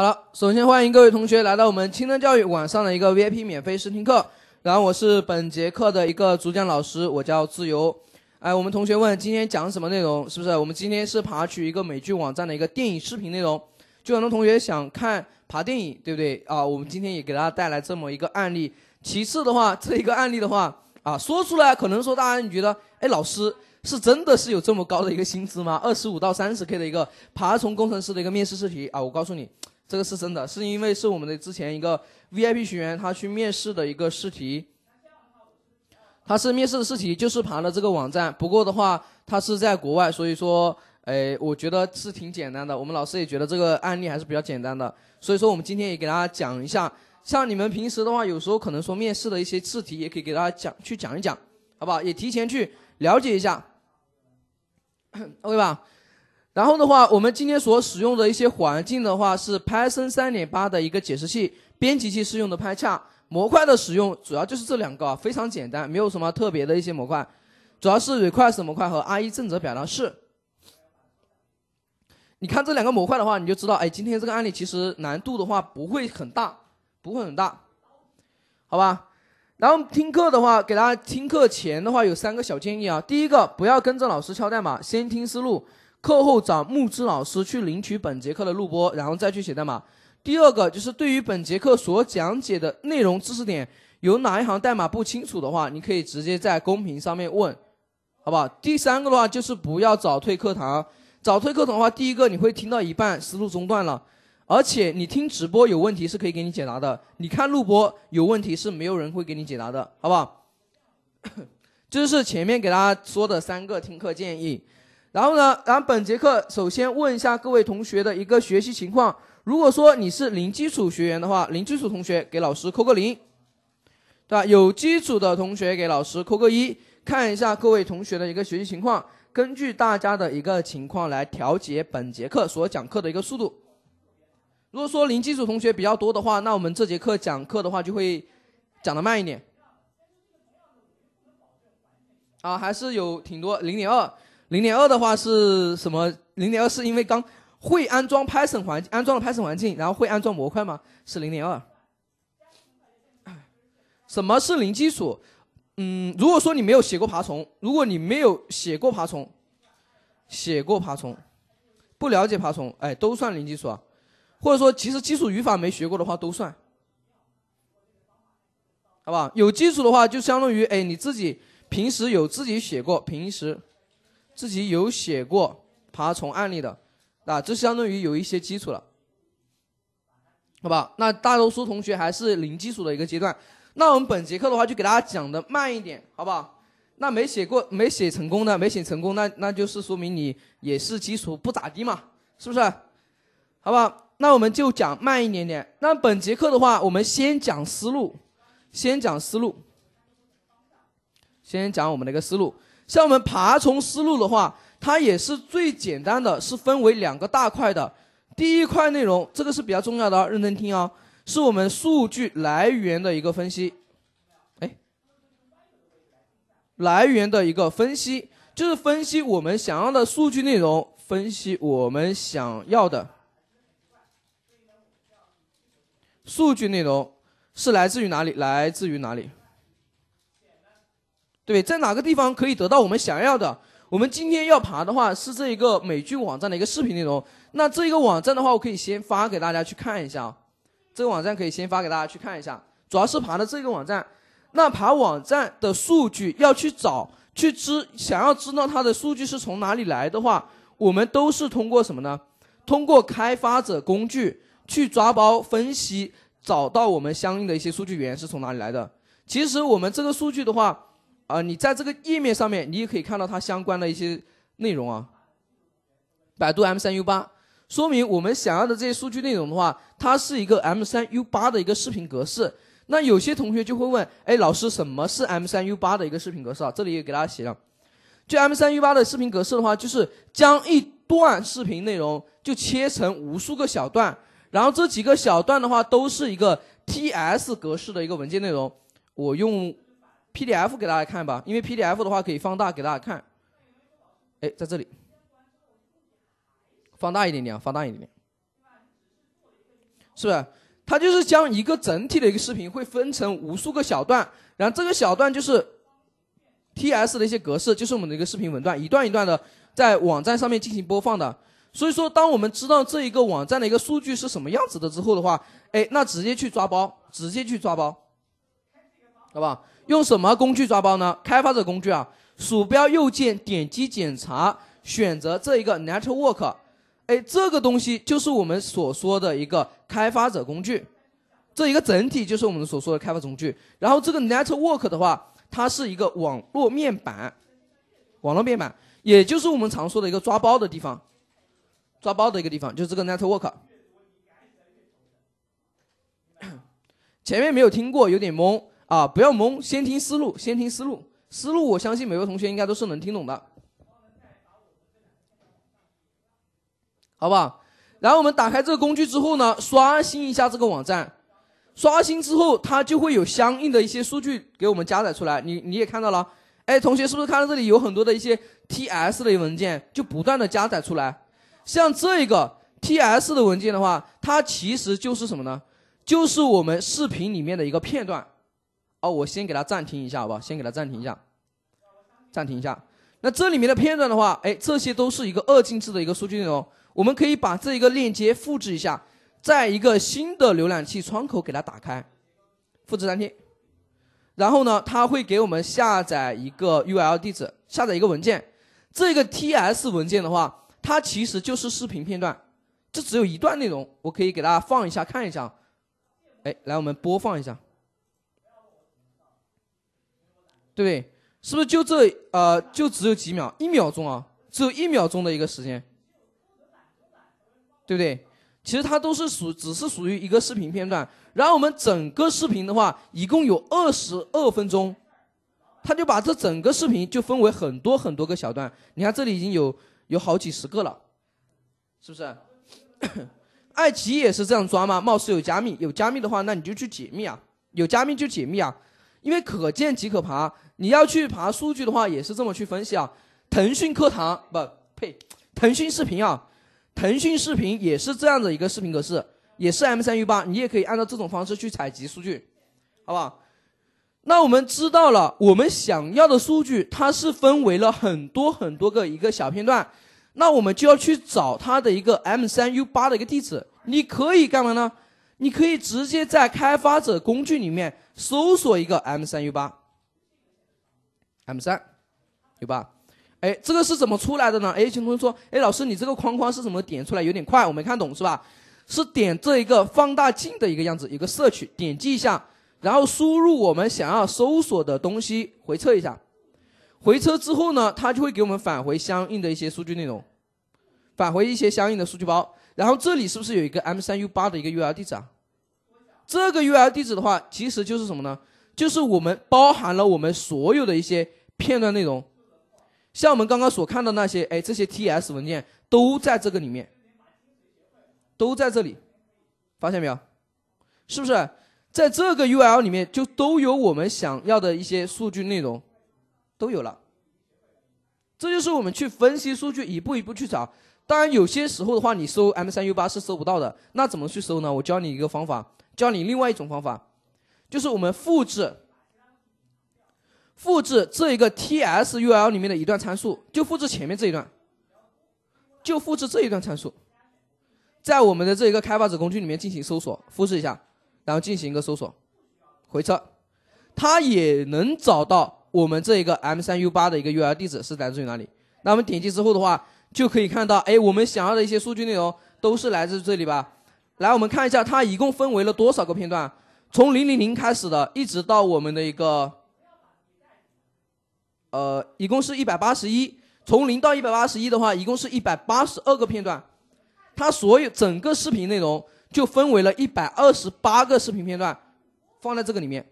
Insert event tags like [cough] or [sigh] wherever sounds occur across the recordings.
好了，首先欢迎各位同学来到我们清灯教育晚上的一个 VIP 免费试听课。然后我是本节课的一个主讲老师，我叫自由。哎，我们同学问今天讲什么内容？是不是我们今天是爬取一个美剧网站的一个电影视频内容？就很多同学想看爬电影，对不对啊？我们今天也给大家带来这么一个案例。其次的话，这一个案例的话啊，说出来可能说大家你觉得，哎，老师是真的是有这么高的一个薪资吗？二十五到三十 K 的一个爬虫工程师的一个面试试题啊，我告诉你。这个是真的，是因为是我们的之前一个 V I P 学员，他去面试的一个试题，他是面试的试题，就是爬了这个网站。不过的话，他是在国外，所以说，哎，我觉得是挺简单的。我们老师也觉得这个案例还是比较简单的，所以说我们今天也给大家讲一下，像你们平时的话，有时候可能说面试的一些试题，也可以给大家讲去讲一讲，好不好？也提前去了解一下，OK [coughs] 吧？然后的话，我们今天所使用的一些环境的话是 Python 3.8的一个解释器，编辑器是用的 PyCharm。模块的使用主要就是这两个，非常简单，没有什么特别的一些模块，主要是 request 模块和 IE 正则表达式。你看这两个模块的话，你就知道，哎，今天这个案例其实难度的话不会很大，不会很大，好吧？然后听课的话，给大家听课前的话有三个小建议啊，第一个，不要跟着老师敲代码，先听思路。课后找木之老师去领取本节课的录播，然后再去写代码。第二个就是对于本节课所讲解的内容知识点，有哪一行代码不清楚的话，你可以直接在公屏上面问，好吧？第三个的话就是不要早退课堂。早退课堂的话，第一个你会听到一半思路中断了，而且你听直播有问题是可以给你解答的，你看录播有问题是没有人会给你解答的，好不好？[coughs] 这是前面给大家说的三个听课建议。然后呢？咱本节课首先问一下各位同学的一个学习情况。如果说你是零基础学员的话，零基础同学给老师扣个零，对吧？有基础的同学给老师扣个一，看一下各位同学的一个学习情况，根据大家的一个情况来调节本节课所讲课的一个速度。如果说零基础同学比较多的话，那我们这节课讲课的话就会讲的慢一点。啊，还是有挺多，零点二。零点二的话是什么？零点二是因为刚会安装 Python 环，安装了 Python 环境，然后会安装模块吗？是零点二。什么是零基础？嗯，如果说你没有写过爬虫，如果你没有写过爬虫，写过爬虫，不了解爬虫，哎，都算零基础啊。或者说，其实基础语法没学过的话都算，好吧？有基础的话，就相当于哎，你自己平时有自己写过，平时。自己有写过爬虫案例的，啊，这相当于有一些基础了，好吧？那大多数同学还是零基础的一个阶段。那我们本节课的话，就给大家讲的慢一点，好不好？那没写过、没写成功的、没写成功，那那就是说明你也是基础不咋地嘛，是不是？好吧？那我们就讲慢一点点。那本节课的话，我们先讲思路，先讲思路，先讲我们的一个思路。像我们爬虫思路的话，它也是最简单的是分为两个大块的。第一块内容，这个是比较重要的，认真听哦。是我们数据来源的一个分析，哎，来源的一个分析，就是分析我们想要的数据内容，分析我们想要的数据内容是来自于哪里？来自于哪里？对，在哪个地方可以得到我们想要的？我们今天要爬的话是这一个美剧网站的一个视频内容。那这一个网站的话，我可以先发给大家去看一下啊。这个网站可以先发给大家去看一下，主要是爬的这个网站。那爬网站的数据要去找、去知，想要知道它的数据是从哪里来的话，我们都是通过什么呢？通过开发者工具去抓包分析，找到我们相应的一些数据源是从哪里来的。其实我们这个数据的话。啊，你在这个页面上面，你也可以看到它相关的一些内容啊。百度 M3U8，说明我们想要的这些数据内容的话，它是一个 M3U8 的一个视频格式。那有些同学就会问，哎，老师，什么是 M3U8 的一个视频格式啊？这里也给大家写了。就 M3U8 的视频格式的话，就是将一段视频内容就切成无数个小段，然后这几个小段的话都是一个 TS 格式的一个文件内容。我用。PDF 给大家看吧，因为 PDF 的话可以放大给大家看。哎，在这里，放大一点点啊，放大一点点，是不是？它就是将一个整体的一个视频会分成无数个小段，然后这个小段就是 TS 的一些格式，就是我们的一个视频文段，一段一段的在网站上面进行播放的。所以说，当我们知道这一个网站的一个数据是什么样子的之后的话，哎，那直接去抓包，直接去抓包。好吧，用什么工具抓包呢？开发者工具啊，鼠标右键点击检查，选择这一个 Network，哎，这个东西就是我们所说的一个开发者工具，这一个整体就是我们所说的开发工具。然后这个 Network 的话，它是一个网络面板，网络面板，也就是我们常说的一个抓包的地方，抓包的一个地方，就是这个 Network。前面没有听过，有点懵。啊，不要蒙，先听思路，先听思路。思路，我相信每位同学应该都是能听懂的，好不好？然后我们打开这个工具之后呢，刷新一下这个网站，刷新之后它就会有相应的一些数据给我们加载出来。你你也看到了，哎，同学是不是看到这里有很多的一些 T S 的文件就不断的加载出来？像这个 T S 的文件的话，它其实就是什么呢？就是我们视频里面的一个片段。哦，我先给它暂停一下，好吧？先给它暂停一下，暂停一下。那这里面的片段的话，哎，这些都是一个二进制的一个数据内容。我们可以把这一个链接复制一下，在一个新的浏览器窗口给它打开，复制粘贴。然后呢，它会给我们下载一个 U L 地址，下载一个文件。这个 T S 文件的话，它其实就是视频片段。这只有一段内容，我可以给大家放一下，看一下。哎，来，我们播放一下。对不对？是不是就这？呃，就只有几秒，一秒钟啊，只有一秒钟的一个时间，对不对？其实它都是属，只是属于一个视频片段。然后我们整个视频的话，一共有二十二分钟，他就把这整个视频就分为很多很多个小段。你看这里已经有有好几十个了，是不是？[coughs] 爱奇艺也是这样抓吗？貌似有加密，有加密的话，那你就去解密啊，有加密就解密啊，因为可见即可爬。你要去爬数据的话，也是这么去分析啊。腾讯课堂不呸，腾讯视频啊，腾讯视频也是这样的一个视频格式，也是 M 三 U 八，你也可以按照这种方式去采集数据，好不好？那我们知道了，我们想要的数据它是分为了很多很多个一个小片段，那我们就要去找它的一个 M 三 U 八的一个地址。你可以干嘛呢？你可以直接在开发者工具里面搜索一个 M 三 U 八。M 三，对吧？哎，这个是怎么出来的呢？哎，有同学说，哎，老师，你这个框框是怎么点出来？有点快，我没看懂，是吧？是点这一个放大镜的一个样子，一个 search，点击一下，然后输入我们想要搜索的东西，回车一下，回车之后呢，它就会给我们返回相应的一些数据内容，返回一些相应的数据包。然后这里是不是有一个 M 三 U 八的一个 URL 地址啊？这个 URL 地址的话，其实就是什么呢？就是我们包含了我们所有的一些。片段内容，像我们刚刚所看到那些，哎，这些 T S 文件都在这个里面，都在这里，发现没有？是不是在这个 U L 里面就都有我们想要的一些数据内容，都有了？这就是我们去分析数据，一步一步去找。当然，有些时候的话，你搜 M 三 U 八是搜不到的，那怎么去搜呢？我教你一个方法，教你另外一种方法，就是我们复制。复制这一个 T S U L 里面的一段参数，就复制前面这一段，就复制这一段参数，在我们的这一个开发者工具里面进行搜索，复制一下，然后进行一个搜索，回车，它也能找到我们这一个 M 三 U 八的一个 U L 地址是来自于哪里。那我们点击之后的话，就可以看到，哎，我们想要的一些数据内容都是来自这里吧。来，我们看一下它一共分为了多少个片段，从零零零开始的，一直到我们的一个。呃，一共是一百八十一。从零到一百八十一的话，一共是一百八十二个片段。它所有整个视频内容就分为了一百二十八个视频片段，放在这个里面，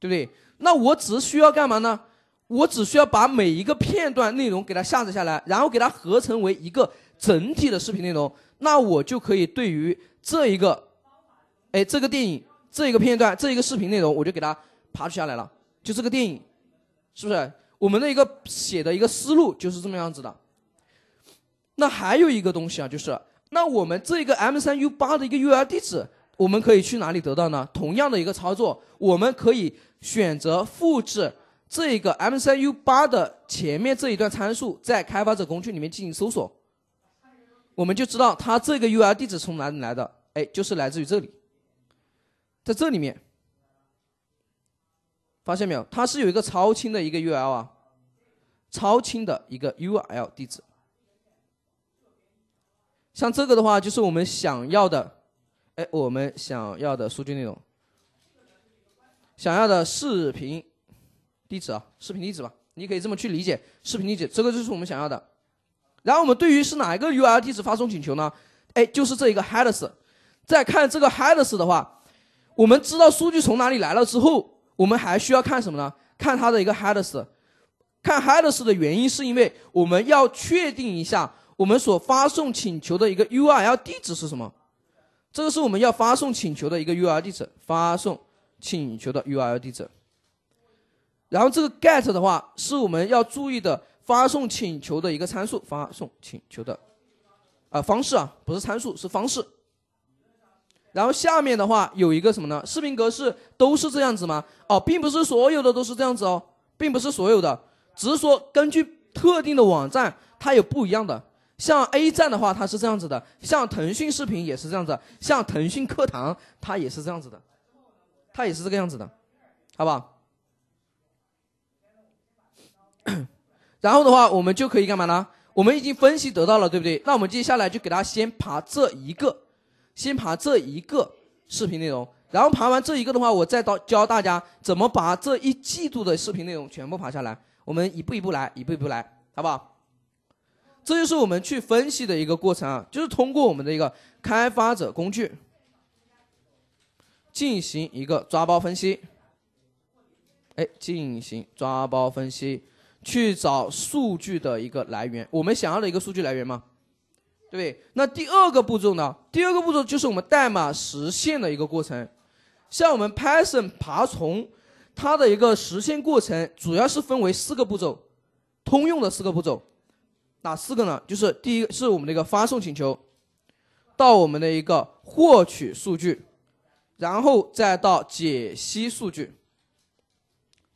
对不对？那我只需要干嘛呢？我只需要把每一个片段内容给它下载下来，然后给它合成为一个整体的视频内容，那我就可以对于这一个，哎，这个电影这一个片段这一个视频内容，我就给它爬取下来了，就这个电影。是不是我们的一个写的一个思路就是这么样子的？那还有一个东西啊，就是那我们这个 M 三 U 八的一个 URL 地址，我们可以去哪里得到呢？同样的一个操作，我们可以选择复制这一个 M 三 U 八的前面这一段参数，在开发者工具里面进行搜索，我们就知道它这个 URL 地址从哪里来的。哎，就是来自于这里，在这里面。发现没有？它是有一个超清的一个 URL 啊，超清的一个 URL 地址。像这个的话，就是我们想要的，哎，我们想要的数据内容，想要的视频地址啊，视频地址吧，你可以这么去理解，视频地址，这个就是我们想要的。然后我们对于是哪一个 URL 地址发送请求呢？哎，就是这一个 headers。再看这个 headers 的话，我们知道数据从哪里来了之后。我们还需要看什么呢？看它的一个 headers，看 headers 的原因是因为我们要确定一下我们所发送请求的一个 URL 地址是什么。这个是我们要发送请求的一个 URL 地址，发送请求的 URL 地址。然后这个 get 的话是我们要注意的发送请求的一个参数，发送请求的啊方式啊，不是参数是方式。然后下面的话有一个什么呢？视频格式都是这样子吗？哦，并不是所有的都是这样子哦，并不是所有的，只是说根据特定的网站它有不一样的。像 A 站的话它是这样子的，像腾讯视频也是这样子，像腾讯课堂它也是这样子的，它也是这个样子的，好不好？[clears throat] 然后的话，我们就可以干嘛呢？我们已经分析得到了，对不对？那我们接下来就给他先爬这一个。先爬这一个视频内容，然后爬完这一个的话，我再到教大家怎么把这一季度的视频内容全部爬下来。我们一步一步来，一步一步来，好不好？这就是我们去分析的一个过程啊，就是通过我们的一个开发者工具进行一个抓包分析，哎，进行抓包分析，去找数据的一个来源，我们想要的一个数据来源吗？对不对？那第二个步骤呢？第二个步骤就是我们代码实现的一个过程。像我们 Python 爬虫，它的一个实现过程主要是分为四个步骤，通用的四个步骤。哪四个呢？就是第一是我们的一个发送请求，到我们的一个获取数据，然后再到解析数据，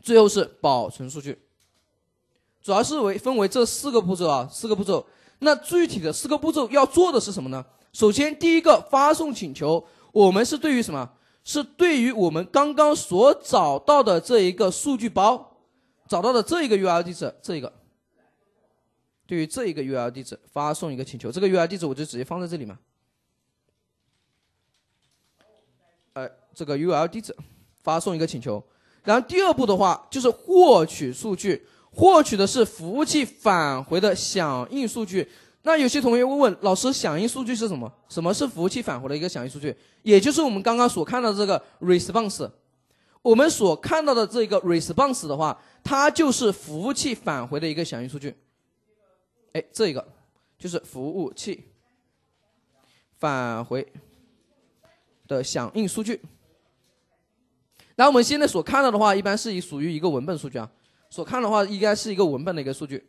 最后是保存数据。主要是为分为这四个步骤啊，四个步骤。那具体的四个步骤要做的是什么呢？首先，第一个发送请求，我们是对于什么？是对于我们刚刚所找到的这一个数据包，找到的这一个 URL 地址，这一个，对于这一个 URL 地址发送一个请求。这个 URL 地址我就直接放在这里嘛，呃，这个 URL 地址发送一个请求。然后第二步的话就是获取数据。获取的是服务器返回的响应数据。那有些同学会问老师，响应数据是什么？什么是服务器返回的一个响应数据？也就是我们刚刚所看到的这个 response。我们所看到的这个 response 的话，它就是服务器返回的一个响应数据。哎，这一个就是服务器返回的响应数据。那我们现在所看到的话，一般是以属于一个文本数据啊。所看的话，应该是一个文本的一个数据，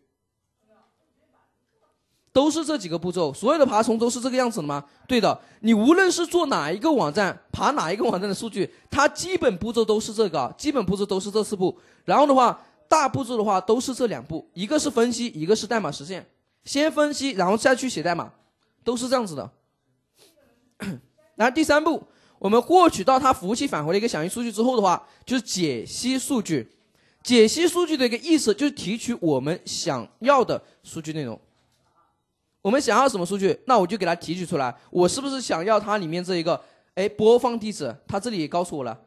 都是这几个步骤。所有的爬虫都是这个样子的吗？对的，你无论是做哪一个网站，爬哪一个网站的数据，它基本步骤都是这个，基本步骤都是这四步。然后的话，大步骤的话都是这两步，一个是分析，一个是代码实现，先分析，然后再去写代码，都是这样子的。然后第三步，我们获取到它服务器返回的一个响应数据之后的话，就是解析数据。解析数据的一个意思就是提取我们想要的数据内容。我们想要什么数据？那我就给它提取出来。我是不是想要它里面这一个？哎，播放地址，它这里也告诉我了，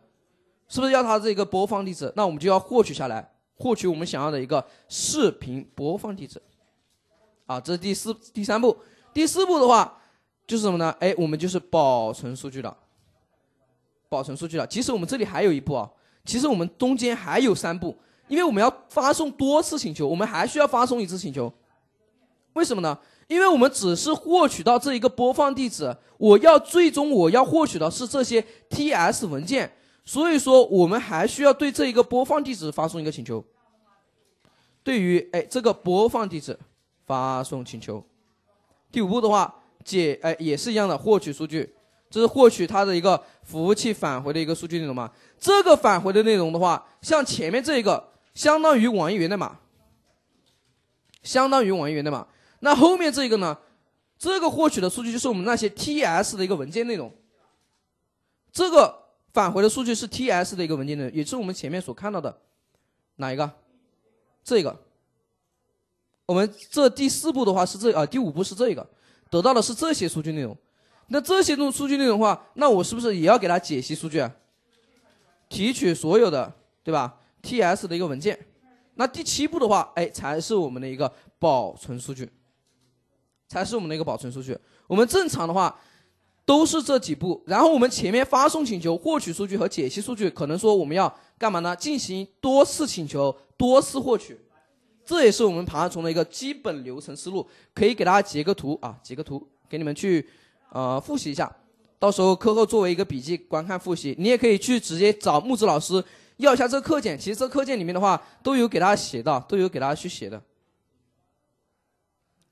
是不是要它这一个播放地址？那我们就要获取下来，获取我们想要的一个视频播放地址。啊，这是第四、第三步。第四步的话就是什么呢？哎，我们就是保存数据了。保存数据了。其实我们这里还有一步啊，其实我们中间还有三步。因为我们要发送多次请求，我们还需要发送一次请求，为什么呢？因为我们只是获取到这一个播放地址，我要最终我要获取的是这些 TS 文件，所以说我们还需要对这一个播放地址发送一个请求。对于哎这个播放地址发送请求，第五步的话解哎也是一样的获取数据，这是获取它的一个服务器返回的一个数据内容嘛？这个返回的内容的话，像前面这一个。相当于网易云的码，相当于网易云的码。那后面这个呢？这个获取的数据就是我们那些 TS 的一个文件内容。这个返回的数据是 TS 的一个文件内容，也是我们前面所看到的哪一个？这个。我们这第四步的话是这啊，第五步是这个，得到的是这些数据内容。那这些种数据内容的话，那我是不是也要给它解析数据，啊？提取所有的，对吧？ts 的一个文件，那第七步的话，哎，才是我们的一个保存数据，才是我们的一个保存数据。我们正常的话都是这几步，然后我们前面发送请求、获取数据和解析数据，可能说我们要干嘛呢？进行多次请求、多次获取，这也是我们爬虫的一个基本流程思路。可以给大家截个图啊，截个图给你们去呃复习一下，到时候课后作为一个笔记观看复习。你也可以去直接找木子老师。要一下这个课件，其实这课件里面的话都有给大家写到，都有给大家去写的，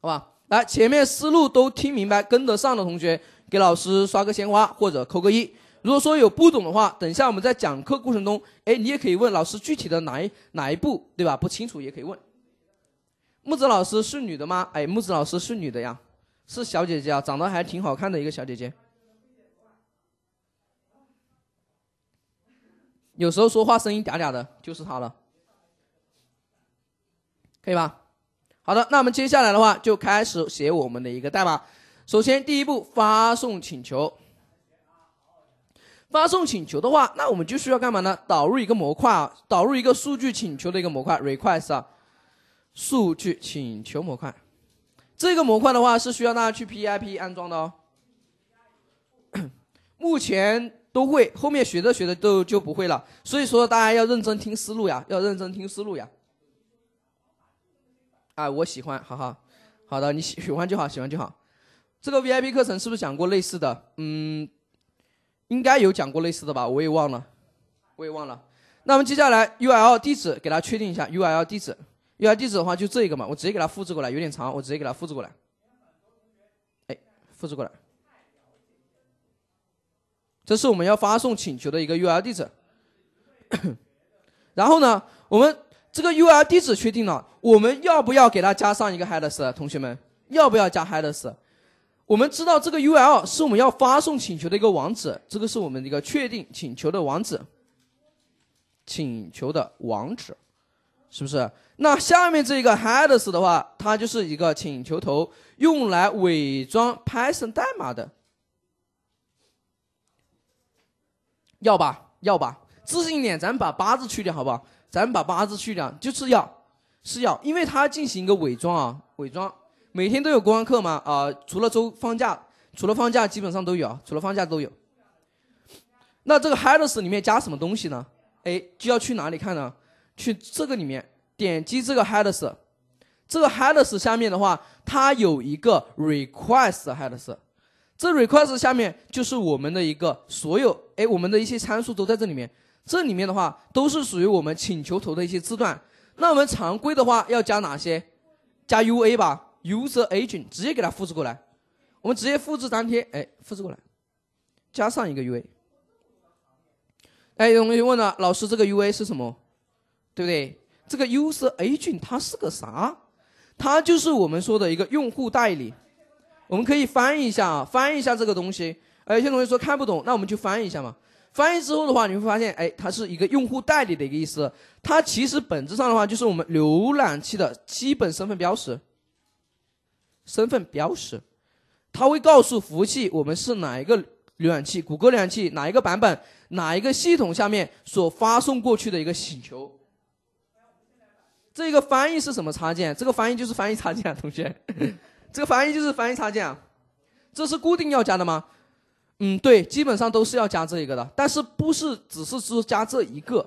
好吧？来，前面思路都听明白、跟得上的同学，给老师刷个鲜花或者扣个一。如果说有不懂的话，等一下我们在讲课过程中，哎，你也可以问老师具体的哪一哪一步，对吧？不清楚也可以问。木子老师是女的吗？哎，木子老师是女的呀，是小姐姐啊，长得还挺好看的一个小姐姐。有时候说话声音嗲嗲的，就是他了，可以吧？好的，那我们接下来的话就开始写我们的一个代码。首先，第一步发送请求。发送请求的话，那我们就需要干嘛呢？导入一个模块，啊，导入一个数据请求的一个模块 request 啊，数据请求模块。这个模块的话是需要大家去 pip 安装的哦。[coughs] 目前。都会，后面学着学着都就不会了，所以说大家要认真听思路呀，要认真听思路呀。啊，我喜欢，哈哈，好的，你喜欢就好，喜欢就好。这个 VIP 课程是不是讲过类似的？嗯，应该有讲过类似的吧，我也忘了，我也忘了。那么接下来 URL 地址给他确定一下，URL 地址，URL 地址的话就这一个嘛，我直接给他复制过来，有点长，我直接给他复制过来。哎，复制过来。这是我们要发送请求的一个 URL 地址，[coughs] 然后呢，我们这个 URL 地址确定了，我们要不要给它加上一个 headers？同学们，要不要加 headers？我们知道这个 URL 是我们要发送请求的一个网址，这个是我们一个确定请求的网址，请求的网址，是不是？那下面这一个 headers 的话，它就是一个请求头，用来伪装 Python 代码的。要吧，要吧，自信一点，咱把八字去掉好不好？咱把八字去掉，就是要，是要，因为他进行一个伪装啊，伪装。每天都有公安课嘛，啊，除了周放假，除了放假基本上都有，除了放假都有。那这个 headers 里面加什么东西呢？哎，就要去哪里看呢？去这个里面，点击这个 headers，这个 headers 下面的话，它有一个 request headers。这 request 下面就是我们的一个所有，哎，我们的一些参数都在这里面。这里面的话都是属于我们请求头的一些字段。那我们常规的话要加哪些？加 UA 吧，User-Agent，直接给它复制过来。我们直接复制粘贴，哎，复制过来，加上一个 UA。哎，有同学问了，老师这个 UA 是什么？对不对？这个 User-Agent 它是个啥？它就是我们说的一个用户代理。我们可以翻译一下啊，翻译一下这个东西。哎，有些同学说看不懂，那我们就翻译一下嘛。翻译之后的话，你会发现，哎，它是一个用户代理的一个意思。它其实本质上的话，就是我们浏览器的基本身份标识。身份标识，它会告诉服务器我们是哪一个浏览器，谷歌浏览器哪一个版本，哪一个系统下面所发送过去的一个请求。这个翻译是什么插件？这个翻译就是翻译插件，同学。这个翻译就是翻译插件，这是固定要加的吗？嗯，对，基本上都是要加这一个的，但是不是只是说加这一个，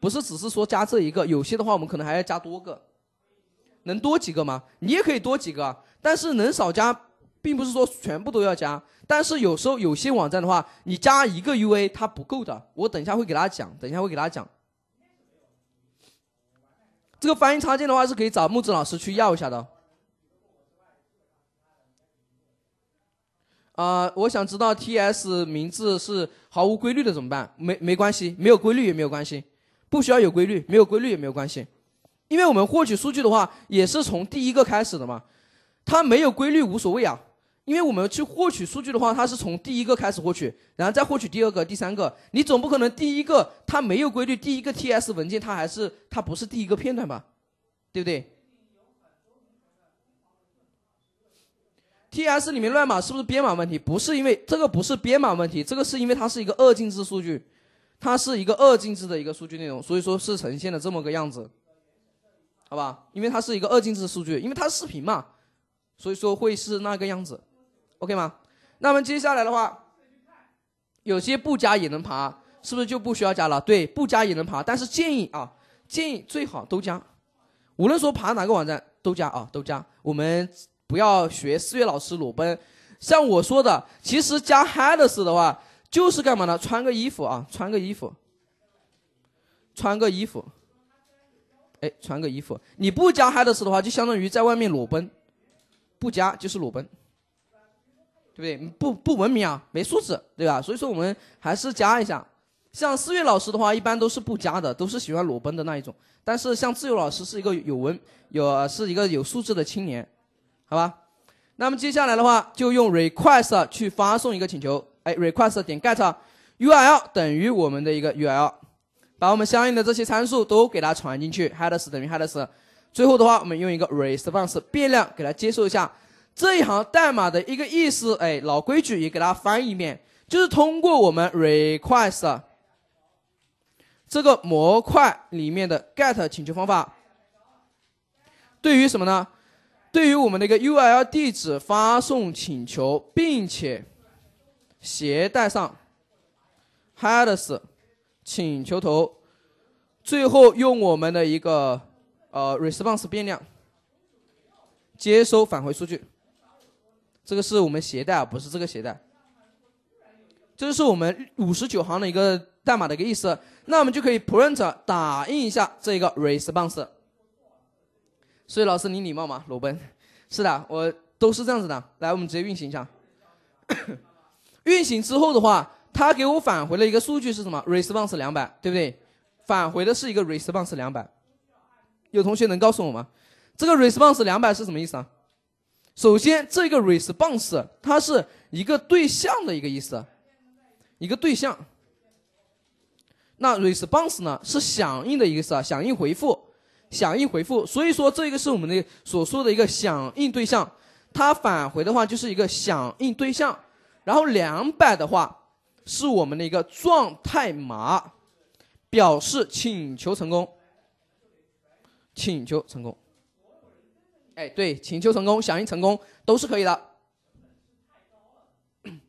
不是只是说加这一个，有些的话我们可能还要加多个，能多几个吗？你也可以多几个，但是能少加，并不是说全部都要加，但是有时候有些网站的话，你加一个 UA 它不够的，我等一下会给大家讲，等一下会给大家讲，这个翻译插件的话是可以找木子老师去要一下的。啊，我想知道 T S 名字是毫无规律的怎么办？没没关系，没有规律也没有关系，不需要有规律，没有规律也没有关系，因为我们获取数据的话也是从第一个开始的嘛，它没有规律无所谓啊，因为我们去获取数据的话，它是从第一个开始获取，然后再获取第二个、第三个，你总不可能第一个它没有规律，第一个 T S 文件它还是它不是第一个片段吧？对不对？TS 里面乱码是不是编码问题？不是，因为这个不是编码问题，这个是因为它是一个二进制数据，它是一个二进制的一个数据内容，所以说是呈现了这么个样子，好吧？因为它是一个二进制数据，因为它是视频嘛，所以说会是那个样子，OK 吗？那么接下来的话，有些不加也能爬，是不是就不需要加了？对，不加也能爬，但是建议啊，建议最好都加，无论说爬哪个网站都加啊，都加我们。不要学思月老师裸奔，像我说的，其实加 headers 的话，就是干嘛呢？穿个衣服啊，穿个衣服，穿个衣服，哎，穿个衣服。你不加 h e a d e s 的话，就相当于在外面裸奔，不加就是裸奔，对不对？不不文明啊，没素质，对吧？所以说我们还是加一下。像思月老师的话，一般都是不加的，都是喜欢裸奔的那一种。但是像自由老师是一个有文有是一个有素质的青年。好吧，那么接下来的话就用 request 去发送一个请求，哎，request 点 get，url 等于我们的一个 url，把我们相应的这些参数都给它传进去，headers 等于 headers，最后的话我们用一个 response 变量给它接收一下。这一行代码的一个意思，哎，老规矩也给它翻一遍，就是通过我们 request 这个模块里面的 get 请求方法，对于什么呢？对于我们的一个 URL 地址发送请求，并且携带上 headers 请求头，最后用我们的一个呃 response 变量接收返回数据。这个是我们携带啊，不是这个携带。这就是我们五十九行的一个代码的一个意思。那我们就可以 print 打印一下这个 response。所以老师，你礼貌吗？裸奔，是的，我都是这样子的。来，我们直接运行一下。[coughs] 运行之后的话，它给我返回了一个数据是什么？response 两百，对不对？返回的是一个 response 两百。有同学能告诉我吗？这个 response 两百是什么意思啊？首先，这个 response 它是一个对象的一个意思，一个对象。那 response 呢是响应的意思啊，响应回复。响应回复，所以说这个是我们的所说的一个响应对象，它返回的话就是一个响应对象，然后两百的话是我们的一个状态码，表示请求成功，请求成功，哎，对，请求成功，响应成功都是可以的。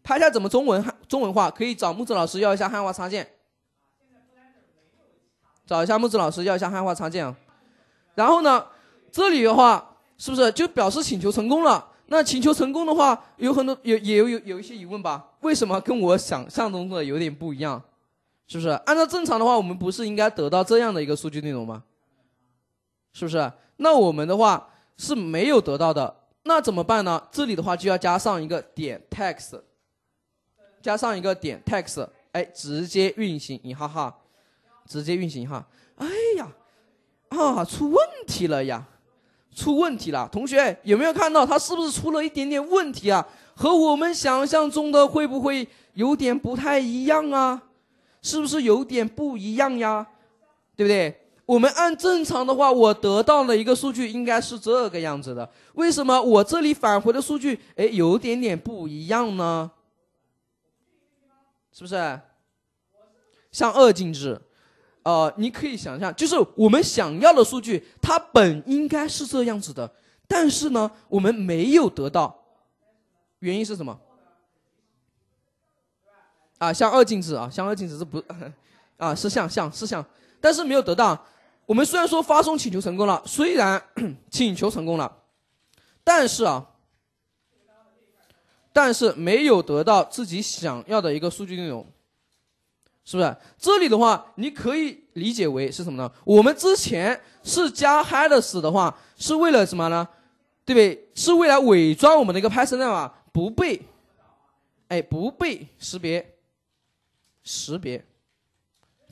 拍下怎么中文中文话可以找木子老师要一下汉化插件，找一下木子老师要一下汉化插件啊。然后呢，这里的话是不是就表示请求成功了？那请求成功的话，有很多有也有有有一些疑问吧？为什么跟我想象中的有点不一样？是不是按照正常的话，我们不是应该得到这样的一个数据内容吗？是不是？那我们的话是没有得到的，那怎么办呢？这里的话就要加上一个点 tax，加上一个点 tax，哎，直接运行一下哈，直接运行哈，哎呀。啊，出问题了呀！出问题了，同学有没有看到他是不是出了一点点问题啊？和我们想象中的会不会有点不太一样啊？是不是有点不一样呀？对不对？我们按正常的话，我得到的一个数据应该是这个样子的。为什么我这里返回的数据哎有点点不一样呢？是不是？像二进制。呃，你可以想象，就是我们想要的数据，它本应该是这样子的，但是呢，我们没有得到，原因是什么？啊，像二进制啊，像二进制是不，[laughs] 啊，是像像，是像，但是没有得到。我们虽然说发送请求成功了，虽然 [coughs] 请求成功了，但是啊，但是没有得到自己想要的一个数据内容。是不是这里的话，你可以理解为是什么呢？我们之前是加 headers 的话，是为了什么呢？对不对？是为了伪装我们的一个 Python 代码，不被，哎，不被识别，识别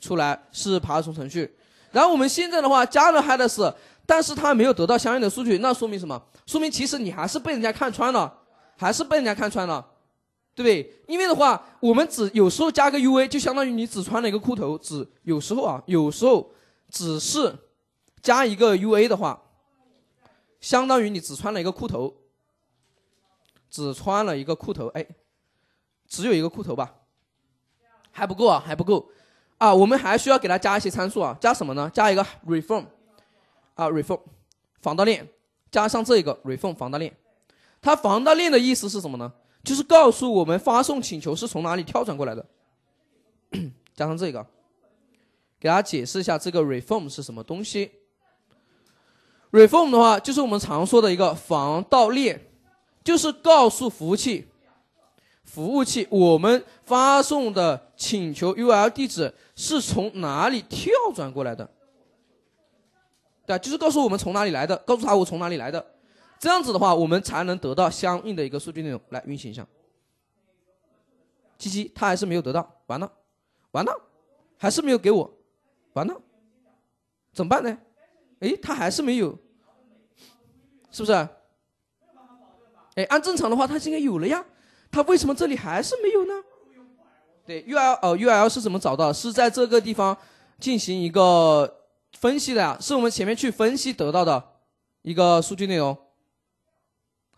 出来是爬虫程序。然后我们现在的话加了 headers，但是它没有得到相应的数据，那说明什么？说明其实你还是被人家看穿了，还是被人家看穿了。对不对？因为的话，我们只有时候加个 U A，就相当于你只穿了一个裤头。只有时候啊，有时候只是加一个 U A 的话，相当于你只穿了一个裤头，只穿了一个裤头。哎，只有一个裤头吧？还不够啊，还不够啊！我们还需要给它加一些参数啊。加什么呢？加一个 Reform 啊，Reform 防盗链，加上这个 Reform 防盗链。它防盗链的意思是什么呢？就是告诉我们发送请求是从哪里跳转过来的，[clears throat] 加上这个，给大家解释一下这个 r e f o r m 是什么东西。r e f o r m 的话就是我们常说的一个防盗链，就是告诉服务器，服务器我们发送的请求 URL 地址是从哪里跳转过来的，对，就是告诉我们从哪里来的，告诉他我从哪里来的。这样子的话，我们才能得到相应的一个数据内容。来运行一下，七七，它还是没有得到，完了，完了，还是没有给我，完了，怎么办呢？诶，它还是没有，是不是？哎，按正常的话，它应该有了呀，它为什么这里还是没有呢？对，U L 哦，U L 是怎么找到？是在这个地方进行一个分析的呀，是我们前面去分析得到的一个数据内容。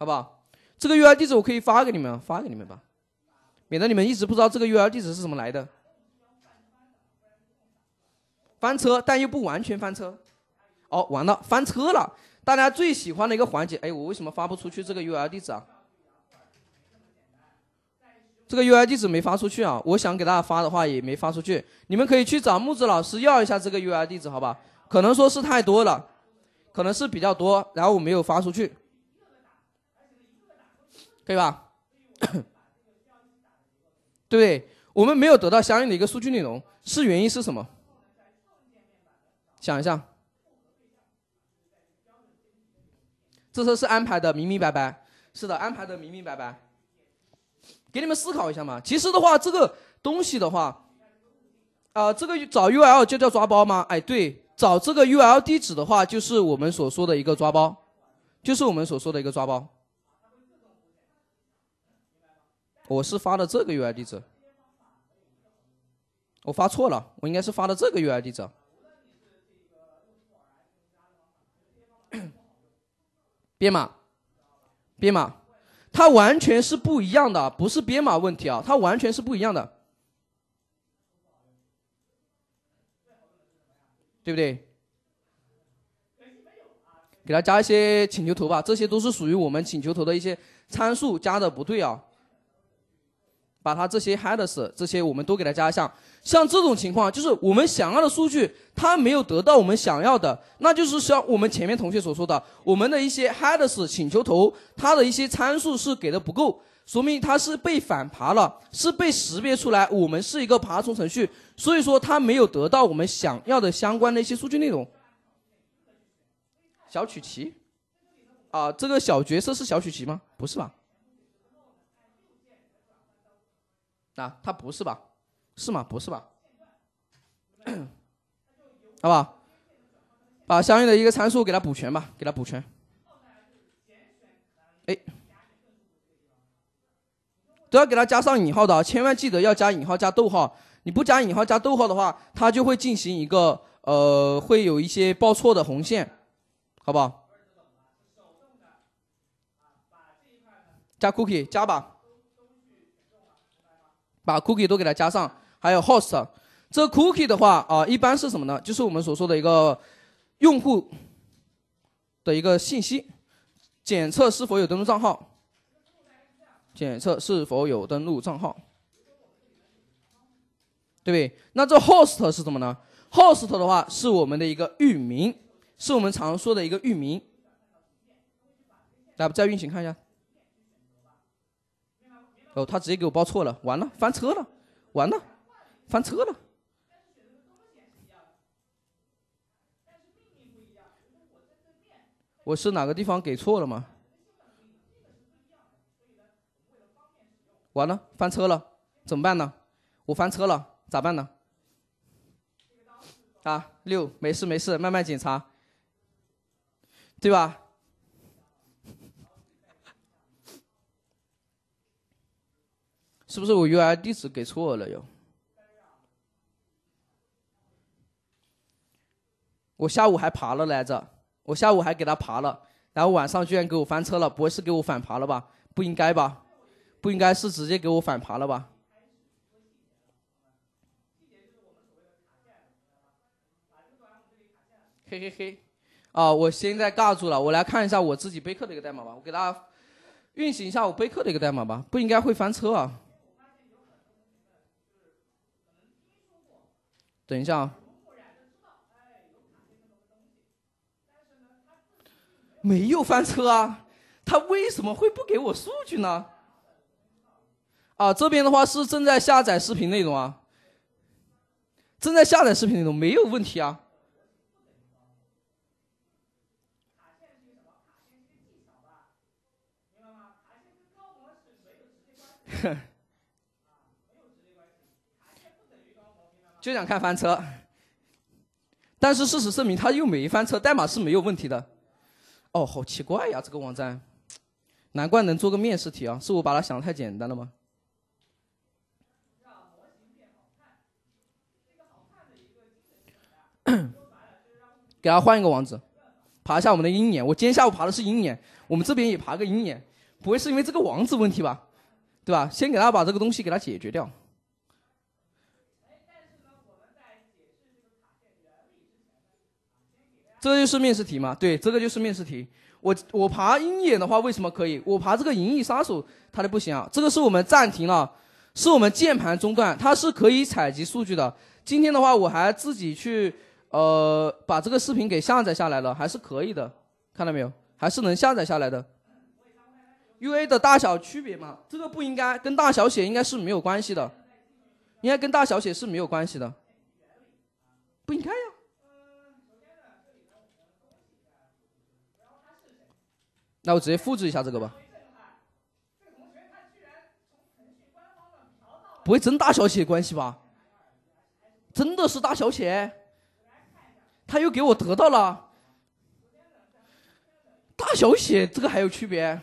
好不好？这个 U I 地址我可以发给你们，发给你们吧，免得你们一直不知道这个 U I 地址是怎么来的。翻车，但又不完全翻车。哦，完了，翻车了！大家最喜欢的一个环节，哎，我为什么发不出去这个 U I 地址啊？这个 U I 地址没发出去啊！我想给大家发的话也没发出去，你们可以去找木子老师要一下这个 U I 地址，好吧？可能说是太多了，可能是比较多，然后我没有发出去。对吧？[coughs] 对我们没有得到相应的一个数据内容，是原因是什么？想一下，这次是安排的明明白白，是的，安排的明明白白。给你们思考一下嘛。其实的话，这个东西的话，啊，这个找 U L 就叫抓包吗？哎，对，找这个 U L 地址的话，就是我们所说的一个抓包，就是我们所说的一个抓包。我是发的这个 U I 地址，我发错了，我应该是发的这个 U I 地址。[coughs] 编码，编码，它完全是不一样的，不是编码问题啊，它完全是不一样的，对不对？给他加一些请求头吧，这些都是属于我们请求头的一些参数，加的不对啊。把它这些 headers 这些我们都给它加上，像这种情况，就是我们想要的数据它没有得到我们想要的，那就是像我们前面同学所说的，我们的一些 headers 请求头它的一些参数是给的不够，说明它是被反爬了，是被识别出来我们是一个爬虫程序，所以说它没有得到我们想要的相关的一些数据内容。小曲奇，啊，这个小角色是小曲奇吗？不是吧？啊，他不是吧？是吗？不是吧？[clears throat] 好吧，把相应的一个参数给它补全吧，给它补全。哎，都要给它加上引号的啊！千万记得要加引号加逗号，你不加引号加逗号的话，它就会进行一个呃，会有一些报错的红线，好不好？加 cookie，加吧。把 cookie 都给它加上，还有 host。这 cookie 的话啊，一般是什么呢？就是我们所说的一个用户的一个信息，检测是否有登录账号，检测是否有登录账号，对不对？那这 host 是什么呢？host 的话是我们的一个域名，是我们常说的一个域名。来，再运行看一下。哦，他直接给我报错了，完了，翻车了，完了，翻车了。我是哪个地方给错了吗？完了，翻车了，怎么办呢？我翻车了，咋办呢？啊，六，没事没事，慢慢检查，对吧？是不是我 U R 地址给错了又？我下午还爬了来着，我下午还给他爬了，然后晚上居然给我翻车了，不会是给我反爬了吧？不应该吧？不应该是直接给我反爬了吧？嘿嘿嘿，啊，我现在尬住了，我来看一下我自己背课的一个代码吧，我给大家运行一下我背课的一个代码吧，不应该会翻车啊。等一下，啊。没有翻车啊，他为什么会不给我数据呢？啊，这边的话是正在下载视频内容啊，正在下载视频内容，没有问题啊。[laughs] 就想看翻车，但是事实证明他又没翻车，代码是没有问题的。哦，好奇怪呀，这个网站，难怪能做个面试题啊！是我把它想的太简单了吗？[coughs] 给他换一个网址，爬一下我们的鹰眼。我今天下午爬的是鹰眼，我们这边也爬个鹰眼，不会是因为这个网址问题吧？对吧？先给他把这个东西给他解决掉。这就是面试题吗？对，这个就是面试题。我我爬鹰眼的话为什么可以？我爬这个银翼杀手它就不行啊。这个是我们暂停了，是我们键盘中断，它是可以采集数据的。今天的话我还自己去呃把这个视频给下载下来了，还是可以的。看到没有？还是能下载下来的。U A 的大小区别吗？这个不应该跟大小写应该是没有关系的，应该跟大小写是没有关系的，不应该呀。那我直接复制一下这个吧。不会真大小写关系吧？真的是大小写？他又给我得到了大小写，这个还有区别？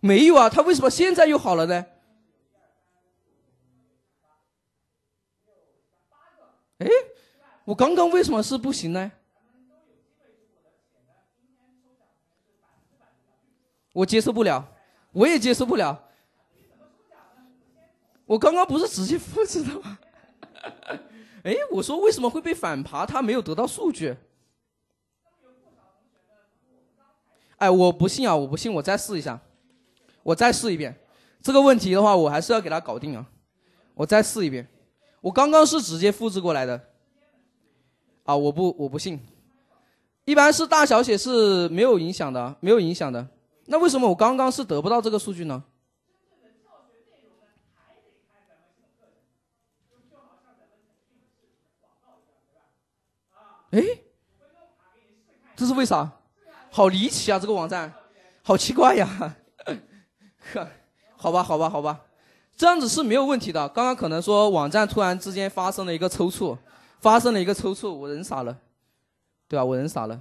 没有啊，他为什么现在又好了呢？哎，我刚刚为什么是不行呢？我接受不了，我也接受不了。我刚刚不是直接复制的吗？[laughs] 哎，我说为什么会被反爬？他没有得到数据。哎，我不信啊！我不信，我再试一下，我再试一遍。这个问题的话，我还是要给他搞定啊！我再试一遍。我刚刚是直接复制过来的，啊，我不，我不信，一般是大小写是没有影响的，没有影响的，那为什么我刚刚是得不到这个数据呢？哎，这是为啥？好离奇啊，这个网站，好奇怪呀，[laughs] 好吧，好吧，好吧。这样子是没有问题的。刚刚可能说网站突然之间发生了一个抽搐，发生了一个抽搐，我人傻了，对吧？我人傻了，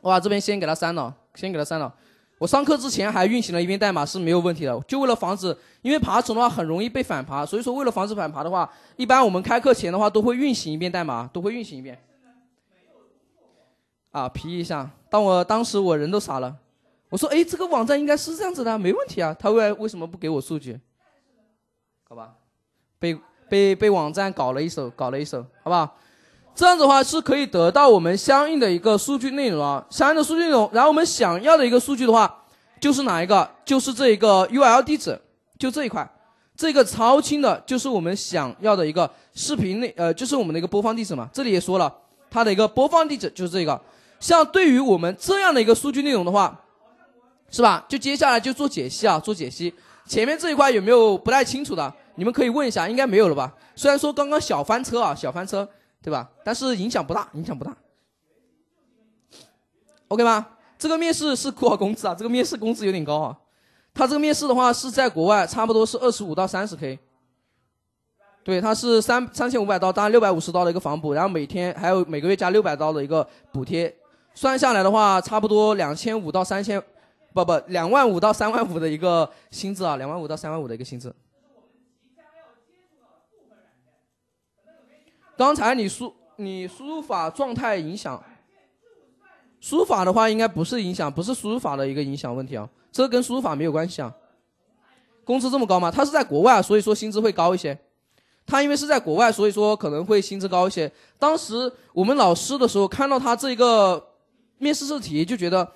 我把这边先给他删了，先给他删了。我上课之前还运行了一遍代码是没有问题的，就为了防止，因为爬虫的话很容易被反爬，所以说为了防止反爬的话，一般我们开课前的话都会运行一遍代码，都会运行一遍。啊，皮一下，当我当时我人都傻了。我说哎，这个网站应该是这样子的，没问题啊。他为为什么不给我数据？好吧，被被被网站搞了一手，搞了一手，好不好？这样子的话是可以得到我们相应的一个数据内容啊，相应的数据内容。然后我们想要的一个数据的话，就是哪一个？就是这一个 U L 地址，就这一块，这个超清的，就是我们想要的一个视频内，呃，就是我们的一个播放地址嘛。这里也说了，它的一个播放地址就是这个。像对于我们这样的一个数据内容的话，是吧？就接下来就做解析啊，做解析。前面这一块有没有不太清楚的？你们可以问一下，应该没有了吧？虽然说刚刚小翻车啊，小翻车，对吧？但是影响不大，影响不大。OK 吗？这个面试是多少工资啊？这个面试工资有点高啊。他这个面试的话是在国外，差不多是二十五到三十 K。对，他是三三千五百刀加六百五十刀的一个房补，然后每天还有每个月加六百刀的一个补贴，算下来的话差不多两千五到三千。不不，两万五到三万五的一个薪资啊，两万五到三万五的一个薪资。刚才你输你输入法状态影响，输入法的话应该不是影响，不是输入法的一个影响问题啊，这跟输入法没有关系啊。工资这么高吗？他是在国外，所以说薪资会高一些。他因为是在国外，所以说可能会薪资高一些。当时我们老师的时候看到他这个面试试题，就觉得。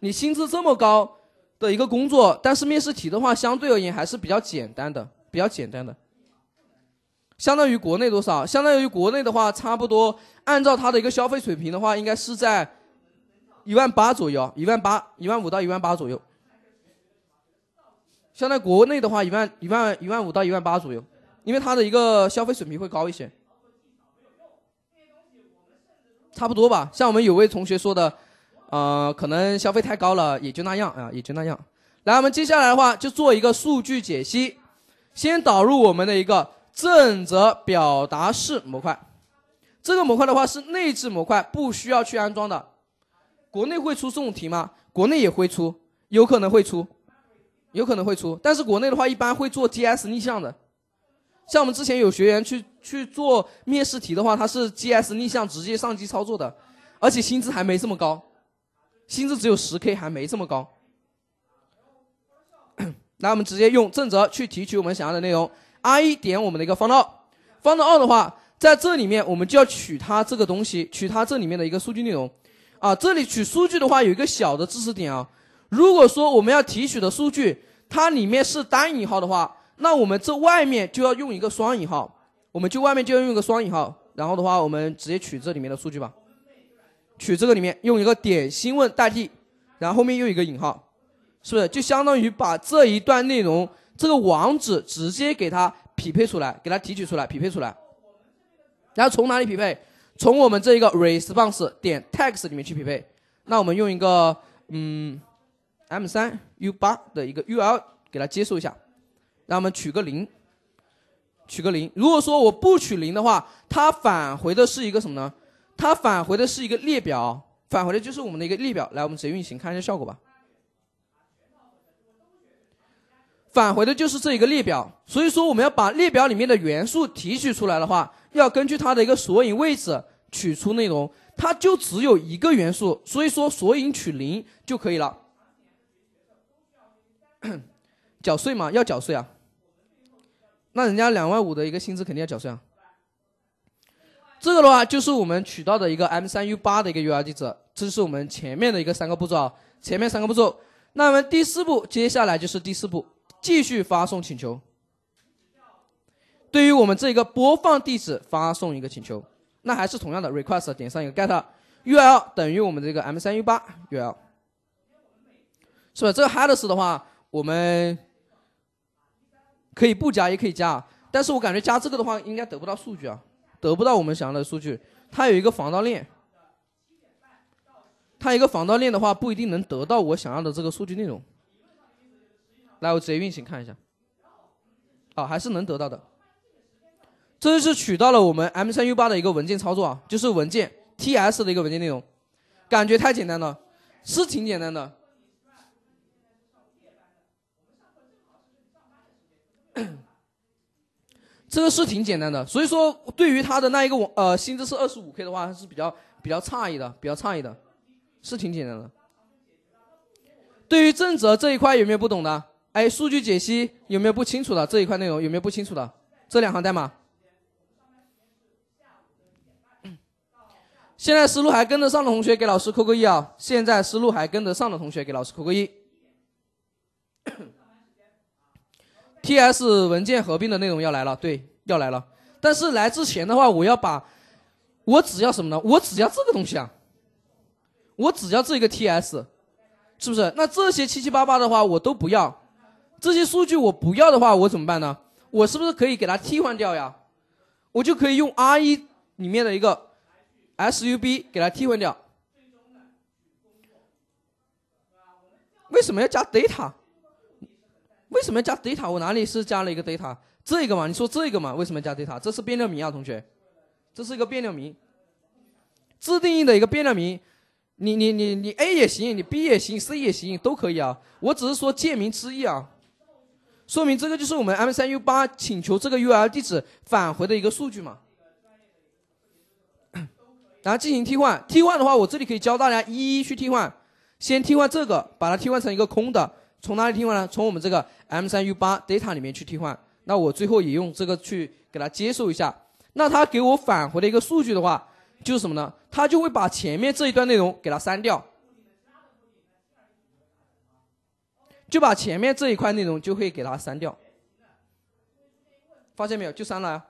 你薪资这么高的一个工作，但是面试题的话，相对而言还是比较简单的，比较简单的。相当于国内多少？相当于国内的话，差不多按照他的一个消费水平的话，应该是在一万八左右，一万八，一万五到一万八左右。相当于国内的话，一万一万一万五到一万八左右，因为他的一个消费水平会高一些。差不多吧，像我们有位同学说的。呃，可能消费太高了，也就那样啊，也就那样。来，我们接下来的话就做一个数据解析，先导入我们的一个正则表达式模块。这个模块的话是内置模块，不需要去安装的。国内会出这种题吗？国内也会出，有可能会出，有可能会出。但是国内的话一般会做 GS 逆向的，像我们之前有学员去去做面试题的话，他是 GS 逆向直接上机操作的，而且薪资还没这么高。薪资只有十 k 还没这么高，[coughs] 那我们直接用正则去提取我们想要的内容，i 点我们的一个方到，方到二的话，在这里面我们就要取它这个东西，取它这里面的一个数据内容，啊，这里取数据的话有一个小的知识点啊，如果说我们要提取的数据它里面是单引号的话，那我们这外面就要用一个双引号，我们就外面就要用一个双引号，然后的话我们直接取这里面的数据吧。取这个里面用一个点星问代替，然后后面又一个引号，是不是就相当于把这一段内容这个网址直接给它匹配出来，给它提取出来，匹配出来。然后从哪里匹配？从我们这一个 response 点 text 里面去匹配。那我们用一个嗯 m 三 u 八的一个 url 给它接收一下。让我们取个零，取个零。如果说我不取零的话，它返回的是一个什么呢？它返回的是一个列表，返回的就是我们的一个列表。来，我们直接运行看一下效果吧。返回的就是这一个列表，所以说我们要把列表里面的元素提取出来的话，要根据它的一个索引位置取出内容。它就只有一个元素，所以说索引取零就可以了。[coughs] 缴税吗？要缴税啊。那人家两万五的一个薪资肯定要缴税啊。这个的话就是我们取到的一个 m3u8 的一个 URL 地址，这是我们前面的一个三个步骤啊，前面三个步骤。那么第四步，接下来就是第四步，继续发送请求。对于我们这个播放地址发送一个请求，那还是同样的 request 点上一个 get，URL 等于我们这个 m3u8 URL，是吧？这个 headers 的话，我们可以不加也可以加，但是我感觉加这个的话应该得不到数据啊。得不到我们想要的数据，它有一个防盗链，它一个防盗链的话不一定能得到我想要的这个数据内容。来，我直接运行看一下，哦，还是能得到的。这就是取到了我们 M3U8 的一个文件操作啊，就是文件 TS 的一个文件内容，感觉太简单了，是挺简单的。这个是挺简单的，所以说对于他的那一个呃薪资是二十五 k 的话，还是比较比较诧异的，比较诧异的，是挺简单的。对于正则这一块有没有不懂的？哎，数据解析有没有不清楚的这一块内容？有没有不清楚的这两行代码？现在思路还跟得上的同学给老师扣个一啊！现在思路还跟得上的同学给老师扣个一。ts 文件合并的内容要来了，对，要来了。但是来之前的话，我要把，我只要什么呢？我只要这个东西啊，我只要这一个 ts，是不是？那这些七七八八的话我都不要，这些数据我不要的话，我怎么办呢？我是不是可以给它替换掉呀？我就可以用 re 里面的一个 sub 给它替换掉。为什么要加 data？为什么要加 data？我哪里是加了一个 data？这个嘛？你说这个嘛？为什么要加 data？这是变量名啊，同学，这是一个变量名，自定义的一个变量名，你你你你 a 也行，你 b 也行，c 也行，都可以啊。我只是说借名之意啊，说明这个就是我们 M3U8 请求这个 URL 地址返回的一个数据嘛，[coughs] 然后进行替换。替换的话，我这里可以教大家一一去替换，先替换这个，把它替换成一个空的。从哪里替换呢？从我们这个 M3U8 data 里面去替换。那我最后也用这个去给它接受一下。那它给我返回的一个数据的话，就是什么呢？它就会把前面这一段内容给它删掉，就把前面这一块内容就会给它删掉。发现没有？就删了呀。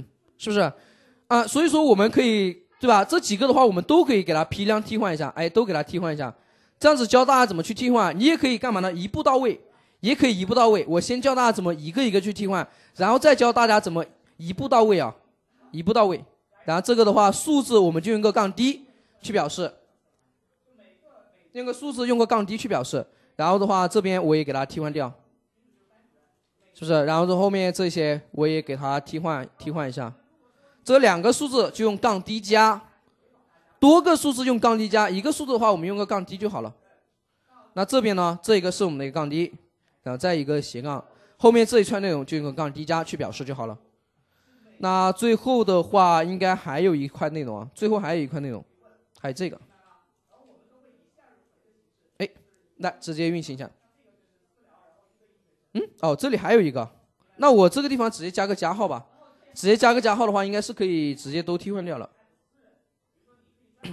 [coughs] 是不是？啊，所以说我们可以。对吧？这几个的话，我们都可以给它批量替换一下，哎，都给它替换一下，这样子教大家怎么去替换。你也可以干嘛呢？一步到位，也可以一步到位。我先教大家怎么一个一个去替换，然后再教大家怎么一步到位啊，一步到位。然后这个的话，数字我们就用个杠 D 去表示，用个数字用个杠 D 去表示。然后的话，这边我也给它替换掉，是不是？然后这后面这些我也给它替换替换一下。这两个数字就用杠 d 加，多个数字用杠 d 加，一个数字的话我们用个杠 d 就好了。那这边呢，这一个是我们的一个杠 d，然后再一个斜杠，后面这一串内容就用个杠 d 加去表示就好了。那最后的话应该还有一块内容啊，最后还有一块内容，还有这个。哎，来直接运行一下。嗯，哦，这里还有一个，那我这个地方直接加个加号吧。直接加个加号的话，应该是可以直接都替换掉了，[clears throat]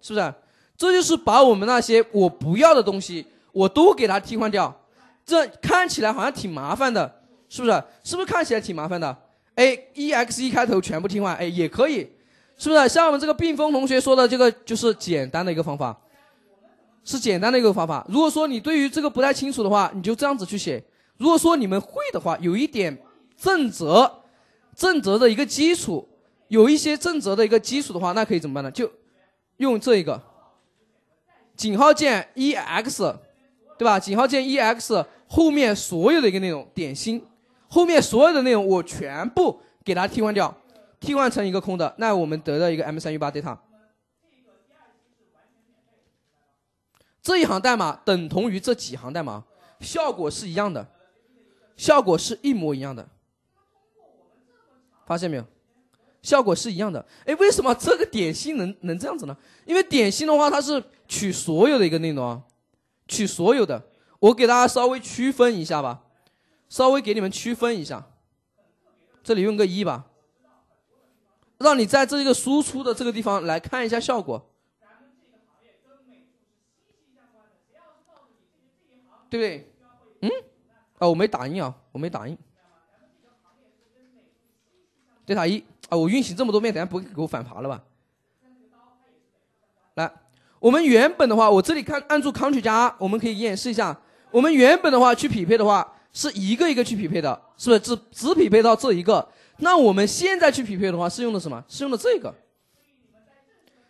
是不是？这就是把我们那些我不要的东西，我都给它替换掉。这看起来好像挺麻烦的，是不是？是不是看起来挺麻烦的？哎，e x e 开头全部替换，哎，也可以，是不是？像我们这个病风同学说的这个，就是简单的一个方法，是简单的一个方法。如果说你对于这个不太清楚的话，你就这样子去写。如果说你们会的话，有一点正则。正则的一个基础，有一些正则的一个基础的话，那可以怎么办呢？就用这一个井号键 e x，对吧？井号键 e x 后面所有的一个内容点心，后面所有的内容我全部给它替换掉，替换成一个空的，那我们得到一个 m 三 u 八 data，这一行代码等同于这几行代码，效果是一样的，效果是一模一样的。发现没有，效果是一样的。哎，为什么这个点心能能这样子呢？因为点心的话，它是取所有的一个内容，取所有的。我给大家稍微区分一下吧，稍微给你们区分一下。这里用个一吧，让你在这个输出的这个地方来看一下效果，对不对？嗯？啊，我没打印啊，我没打印。对它一啊，我运行这么多遍，等下不会给我反爬了吧？来，我们原本的话，我这里看按住 Ctrl 加 R，我们可以演示一下。我们原本的话去匹配的话，是一个一个去匹配的，是不是只只匹配到这一个？那我们现在去匹配的话，是用的什么？是用的这个，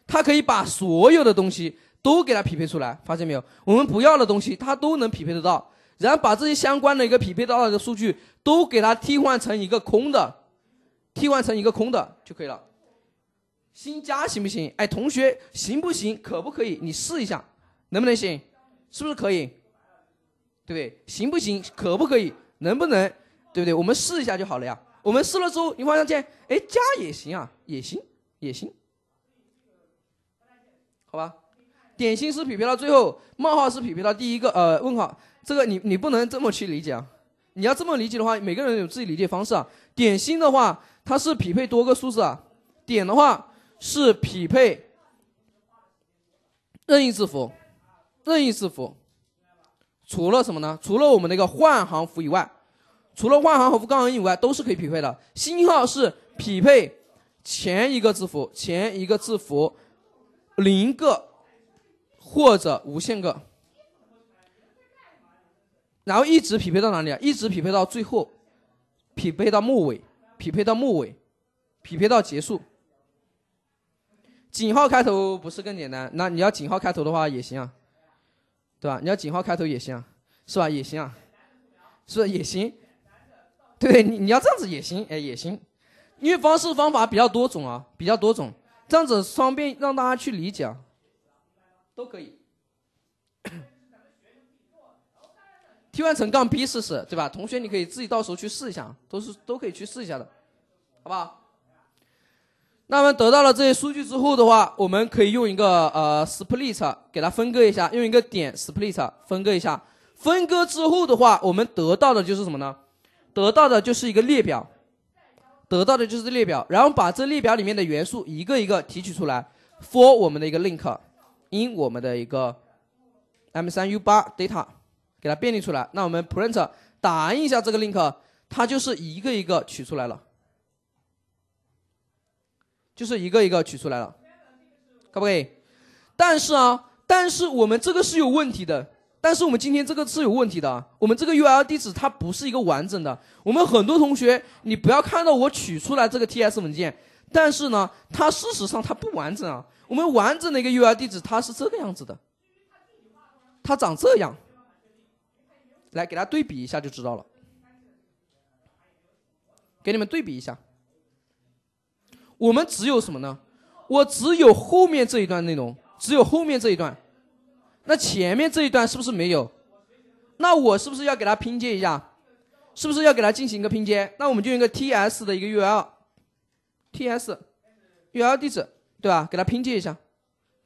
它可以把所有的东西都给它匹配出来，发现没有？我们不要的东西，它都能匹配得到，然后把这些相关的一个匹配到的数据都给它替换成一个空的。替换成一个空的就可以了，新加行不行？哎，同学行不行？可不可以？你试一下，能不能行？是不是可以？对不对？行不行？可不可以？能不能？对不对？我们试一下就好了呀。我们试了之后，你发现哎，加也行啊，也行，也行。好吧，点心是匹配到最后冒号是匹配到第一个呃问号，这个你你不能这么去理解啊。你要这么理解的话，每个人有自己理解方式啊。点心的话。它是匹配多个数字啊，点的话是匹配任意字符，任意字符，除了什么呢？除了我们那个换行符以外，除了换行和符杠一以外，都是可以匹配的。星号是匹配前一个字符，前一个字符零个或者无限个，然后一直匹配到哪里啊？一直匹配到最后，匹配到末尾。匹配到末尾，匹配到结束。井号开头不是更简单？那你要井号开头的话也行啊，对吧？你要井号开头也行啊，是吧？也行啊，是也行，对，你你要这样子也行，哎，也行，因为方式方法比较多种啊，比较多种，这样子方便让大家去理解啊，都可以。t 换乘杠 B 试试，对吧？同学，你可以自己到时候去试一下，都是都可以去试一下的，好不好？那么得到了这些数据之后的话，我们可以用一个呃，split 给它分割一下，用一个点 split 分割一下。分割之后的话，我们得到的就是什么呢？得到的就是一个列表，得到的就是列表。然后把这列表里面的元素一个一个提取出来，for 我们的一个 link，in 我们的一个 M3U8 data。给它便利出来，那我们 print 打印一下这个 link，它就是一个一个取出来了，就是一个一个取出来了，可不可以？但是啊，但是我们这个是有问题的，但是我们今天这个是有问题的，我们这个 URL 地址它不是一个完整的。我们很多同学，你不要看到我取出来这个 TS 文件，但是呢，它事实上它不完整啊。我们完整的一个 URL 地址它是这个样子的，它长这样。来，给它对比一下就知道了。给你们对比一下，我们只有什么呢？我只有后面这一段内容，只有后面这一段。那前面这一段是不是没有？那我是不是要给它拼接一下？是不是要给它进行一个拼接？那我们就用一个 T S 的一个 U L T S U L 地址，对吧？给它拼接一下，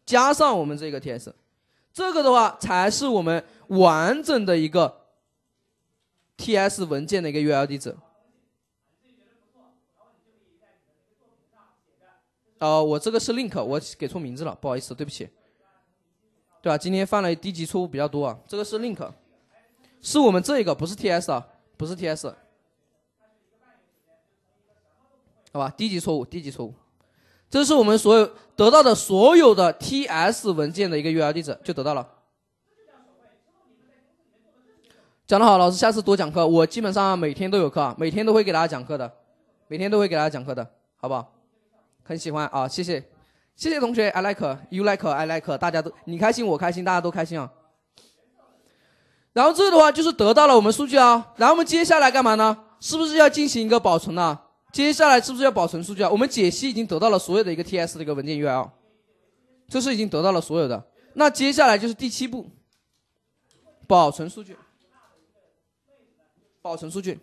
加上我们这个 T S，这个的话才是我们完整的一个。ts 文件的一个 url 地址，哦，我这个是 link，我给错名字了，不好意思，对不起，对吧？今天犯了低级错误比较多啊，这个是 link，是我们这一个不是 ts 啊，不是 ts，好吧，低级错误，低级错误，这是我们所有得到的所有的 ts 文件的一个 url 地址，就得到了。讲得好，老师，下次多讲课。我基本上每天都有课啊，每天都会给大家讲课的，每天都会给大家讲课的，好不好？很喜欢啊，谢谢，谢谢同学。I like you like I like，大家都你开心我开心，大家都开心啊。然后这的话就是得到了我们数据啊，然后我们接下来干嘛呢？是不是要进行一个保存呢？接下来是不是要保存数据啊？我们解析已经得到了所有的一个 TS 的一个文件 URL，这是已经得到了所有的。那接下来就是第七步，保存数据。保存数据，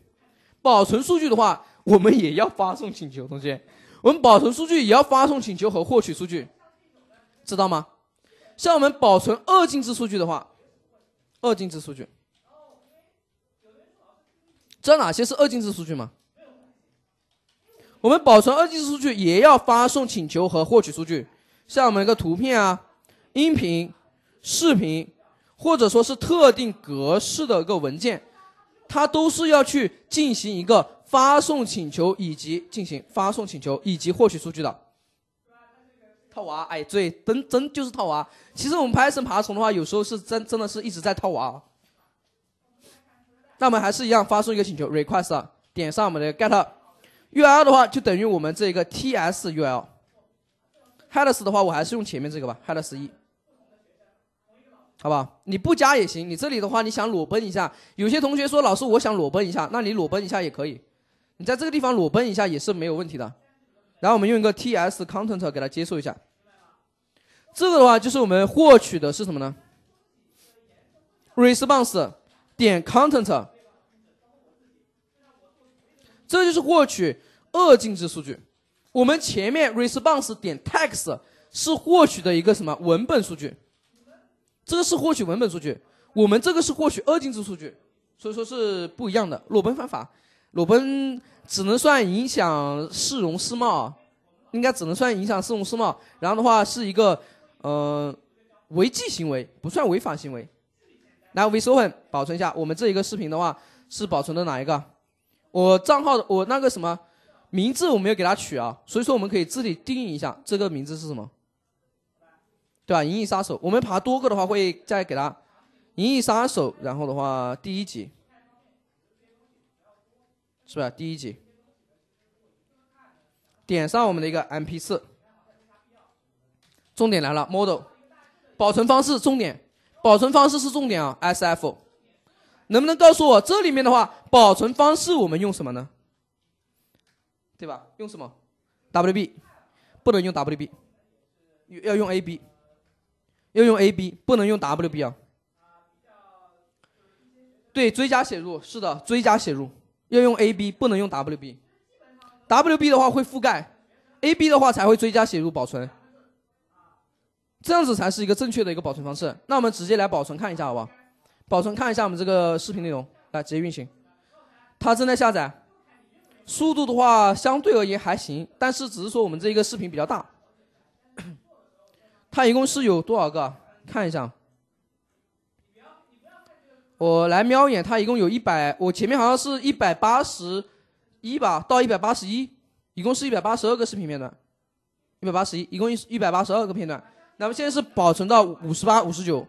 保存数据的话，我们也要发送请求，同学。我们保存数据也要发送请求和获取数据，知道吗？像我们保存二进制数据的话，二进制数据，知道哪些是二进制数据吗？我们保存二进制数据也要发送请求和获取数据，像我们一个图片啊、音频、视频，或者说是特定格式的一个文件。它都是要去进行一个发送请求，以及进行发送请求，以及获取数据的。套娃，哎，对，真真就是套娃。其实我们 Python 爬虫的话，有时候是真真的是一直在套娃。那我们还是一样发送一个请求，request 啊，点上我们的 get，URL 的话就等于我们这个 TSURL，headers 的话我还是用前面这个吧，headers 一。好吧，你不加也行。你这里的话，你想裸奔一下？有些同学说，老师，我想裸奔一下，那你裸奔一下也可以。你在这个地方裸奔一下也是没有问题的。然后我们用一个 T S content 给它接收一下。这个的话就是我们获取的是什么呢？Response 点 content，这就是获取二进制数据。我们前面 Response 点 text 是获取的一个什么文本数据？这个是获取文本数据，我们这个是获取二进制数据，所以说是不一样的裸奔方法。裸奔只能算影响市容市貌，应该只能算影响市容市貌。然后的话是一个呃违纪行为，不算违法行为。来，我 V s e e n 保存一下，我们这一个视频的话是保存的哪一个？我账号我那个什么名字我没有给他取啊，所以说我们可以自己定义一下这个名字是什么。对吧？《银翼杀手》，我们爬多个的话会再给他《银翼杀手》，然后的话第一集，是吧？第一集，点上我们的一个 M P 四，重点来了，Model，保存方式重点，保存方式是重点啊！S F，能不能告诉我这里面的话保存方式我们用什么呢？对吧？用什么？W B，不能用 W B，要用 A B。要用 A B，不能用 W B 啊。对，追加写入是的，追加写入要用 A B，不能用 W B。W B 的话会覆盖，A B 的话才会追加写入保存。这样子才是一个正确的一个保存方式。那我们直接来保存看一下，好不好？保存看一下我们这个视频内容，来直接运行。它正在下载，速度的话相对而言还行，但是只是说我们这一个视频比较大。它一共是有多少个？看一下，我来瞄一眼，它一共有一百，我前面好像是一百八十一吧，到一百八十一，一共是一百八十二个视频片段，一百八十一，一共一一百八十二个片段。那么现在是保存到五十八、五十九，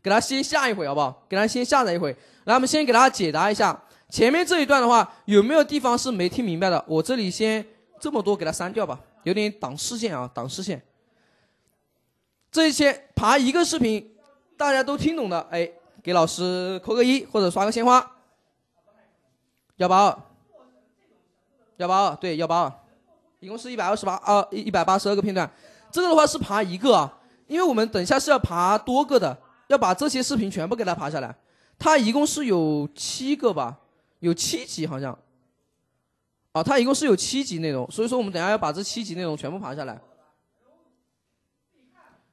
给它先下一会好不好？给它先下载一会。来，我们先给大家解答一下前面这一段的话，有没有地方是没听明白的？我这里先这么多给它删掉吧，有点挡视线啊，挡视线。这些爬一个视频，大家都听懂的，哎，给老师扣个一或者刷个鲜花，幺八二，幺八二，对幺八二，一共是一百二十八二一百八十二个片段，这个的话是爬一个啊，因为我们等一下是要爬多个的，要把这些视频全部给它爬下来。它一共是有七个吧，有七集好像，啊，它一共是有七集内容，所以说我们等下要把这七集内容全部爬下来。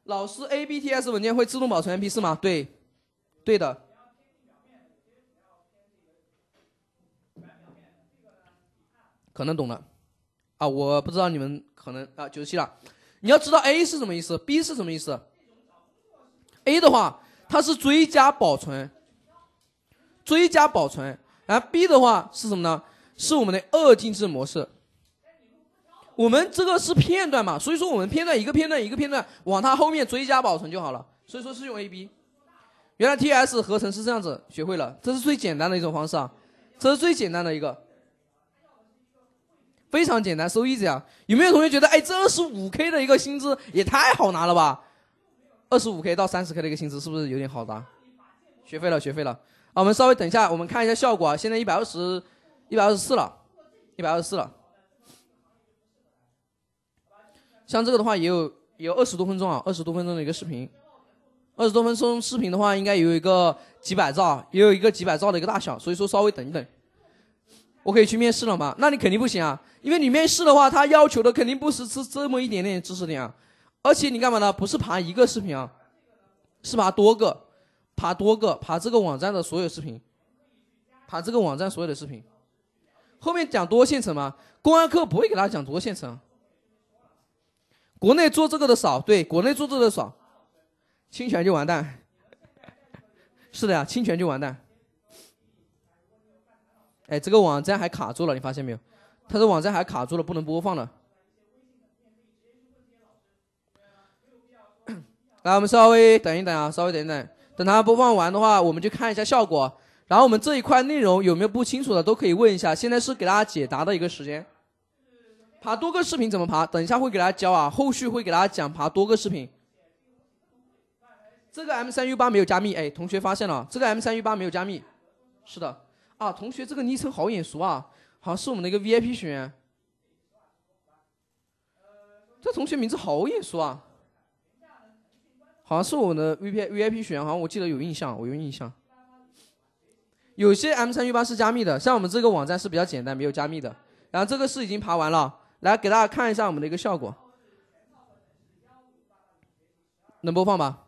老师，A B T S 文件会自动保存 M P 四吗？对，对的。可能懂了啊，我不知道你们可能啊，九十七了。你要知道 A 是什么意思，B 是什么意思。A 的话，它是追加保存，追加保存。然后 B 的话是什么呢？是我们的二进制模式。我们这个是片段嘛，所以说我们片段一个片段一个片段往它后面追加保存就好了，所以说是用 A B，原来 T S 合成是这样子，学会了，这是最简单的一种方式啊，这是最简单的一个，非常简单，收益 y 样，有没有同学觉得哎，这二十五 K 的一个薪资也太好拿了吧？二十五 K 到三十 K 的一个薪资是不是有点好拿？学会了，学会了，啊，我们稍微等一下，我们看一下效果啊，现在一百二十一百二十四了，一百二十四了。像这个的话，也有有二十多分钟啊，二十多分钟的一个视频，二十多分钟视频的话，应该有一个几百兆，也有一个几百兆的一个大小，所以说稍微等一等，我可以去面试了吗？那你肯定不行啊，因为你面试的话，他要求的肯定不是这这么一点点知识点啊，而且你干嘛呢？不是爬一个视频啊，是爬多个，爬多个，爬这个网站的所有视频，爬这个网站所有的视频，后面讲多线程吗？公安课不会给大家讲多线程。国内做这个的少，对，国内做这个的少，侵权就完蛋，[laughs] 是的呀，侵权就完蛋。哎，这个网站还卡住了，你发现没有？它的网站还卡住了，不能播放了。[coughs] 来，我们稍微等一等啊，稍微等一等，等它播放完的话，我们就看一下效果。然后我们这一块内容有没有不清楚的，都可以问一下。现在是给大家解答的一个时间。爬多个视频怎么爬？等一下会给大家教啊，后续会给大家讲爬多个视频。这个 M 三 U 八没有加密，哎，同学发现了，这个 M 三 U 八没有加密，是的，啊，同学这个昵称好眼熟啊，好像是我们的一个 VIP 学员。这同学名字好眼熟啊，好像是我们的 VIP VIP 学员，好像我记得有印象，我有印象。有些 M 三 U 八是加密的，像我们这个网站是比较简单，没有加密的。然后这个是已经爬完了。来给大家看一下我们的一个效果，能播放吧？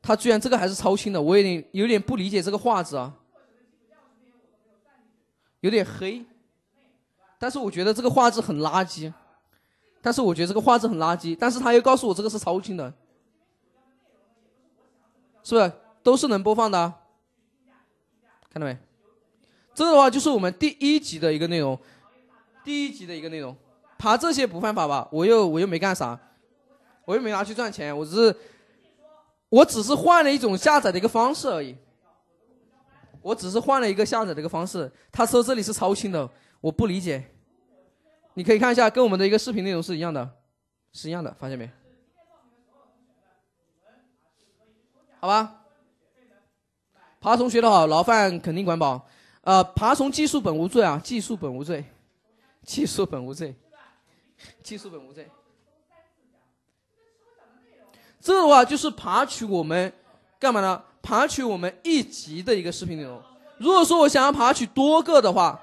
它居然这个还是超清的，我有点有点不理解这个画质啊，有点黑，但是我觉得这个画质很垃圾，但是我觉得这个画质很垃圾，但是他又告诉我这个是超清的，是不是都是能播放的？看到没？这的话就是我们第一集的一个内容。第一集的一个内容，爬这些不犯法吧？我又我又没干啥，我又没拿去赚钱，我只是，我只是换了一种下载的一个方式而已，我只是换了一个下载的一个方式。他说这里是超清的，我不理解，你可以看一下，跟我们的一个视频内容是一样的，是一样的，发现没？好吧，爬虫学的好，牢饭肯定管饱。呃，爬虫技术本无罪啊，技术本无罪。技术本无罪，技术本无罪。这的话就是爬取我们干嘛呢？爬取我们一级的一个视频内容。如果说我想要爬取多个的话，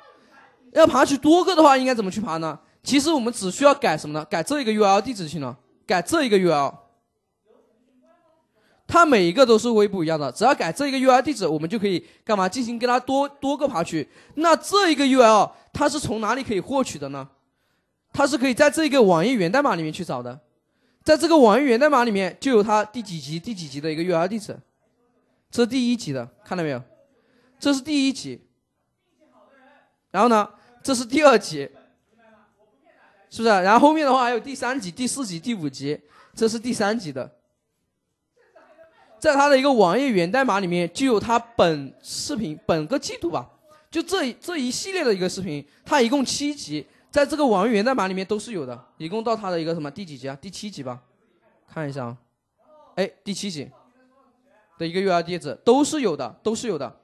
要爬取多个的话，应该怎么去爬呢？其实我们只需要改什么呢？改这一个 URL 地址就行了，改这一个 URL。它每一个都是微不一样的，只要改这一个 U L 地址，我们就可以干嘛？进行跟它多多个爬取。那这一个 U L 它是从哪里可以获取的呢？它是可以在这一个网页源代码里面去找的，在这个网页源代码里面就有它第几级、第几级的一个 U L 地址。这是第一级的，看到没有？这是第一级。然后呢，这是第二级，是不是？然后后面的话还有第三级、第四级、第五级，这是第三级的。在他的一个网页源代码里面，就有他本视频本个季度吧，就这这一系列的一个视频，它一共七集，在这个网页源代码里面都是有的，一共到他的一个什么第几集啊？第七集吧，看一下啊，哎，第七集的一个 URL 地址都是有的，都是有的。